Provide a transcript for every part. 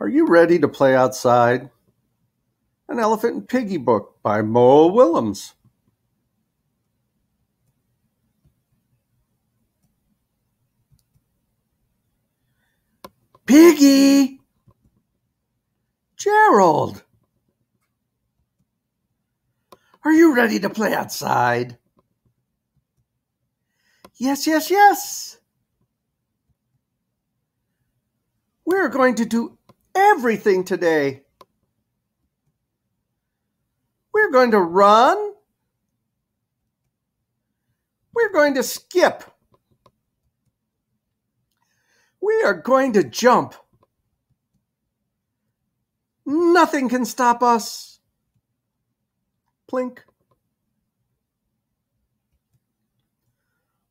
Are you ready to play outside? An Elephant and Piggy book by Moa Willems. Piggy! Gerald! Are you ready to play outside? Yes, yes, yes. We're going to do everything today. We're going to run. We're going to skip. We are going to jump. Nothing can stop us. Plink.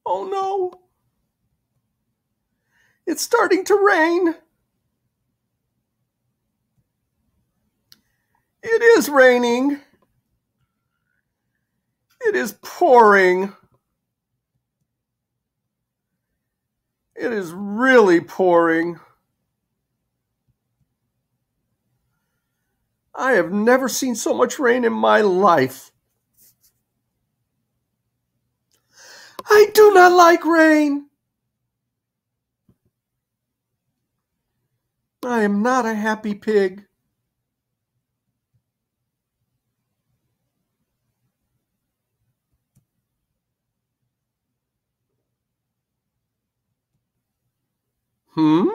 Oh no. It's starting to rain. It is raining. It is pouring. It is really pouring. I have never seen so much rain in my life. I do not like rain. I am not a happy pig. Hmm?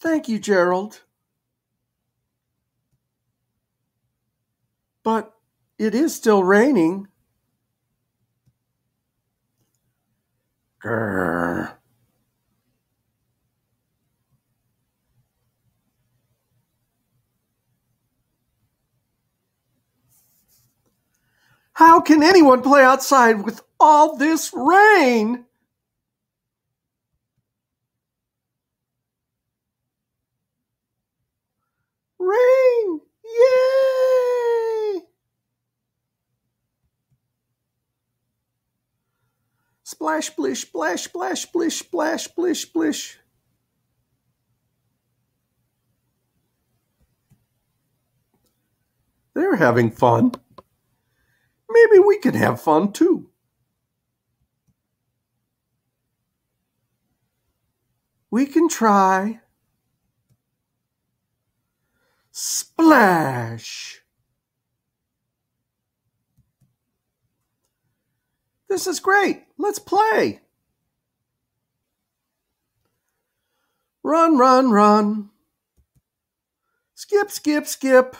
Thank you, Gerald. But it is still raining. How can anyone play outside with all this rain? Rain! Yay! Splash, splish, splash, splash, splish, splash, splish, They're having fun maybe we can have fun too. We can try. Splash. This is great. Let's play. Run, run, run. Skip, skip, skip.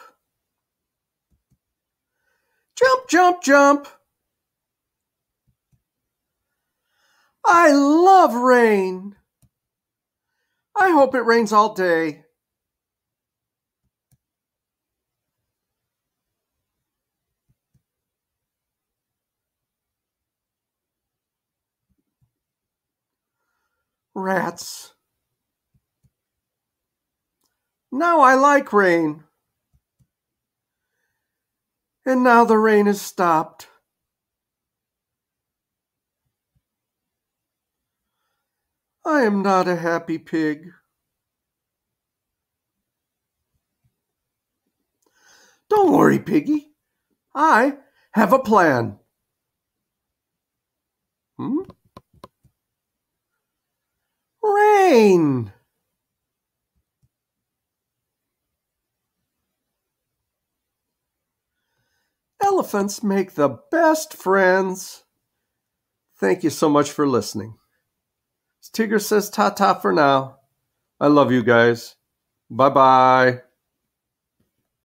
Jump, jump, jump. I love rain. I hope it rains all day. Rats. Now I like rain. And now the rain has stopped. I am not a happy pig. Don't worry, Piggy. I have a plan. Hmm? Rain! elephants make the best friends. Thank you so much for listening. Tigger says ta ta for now. I love you guys. Bye bye.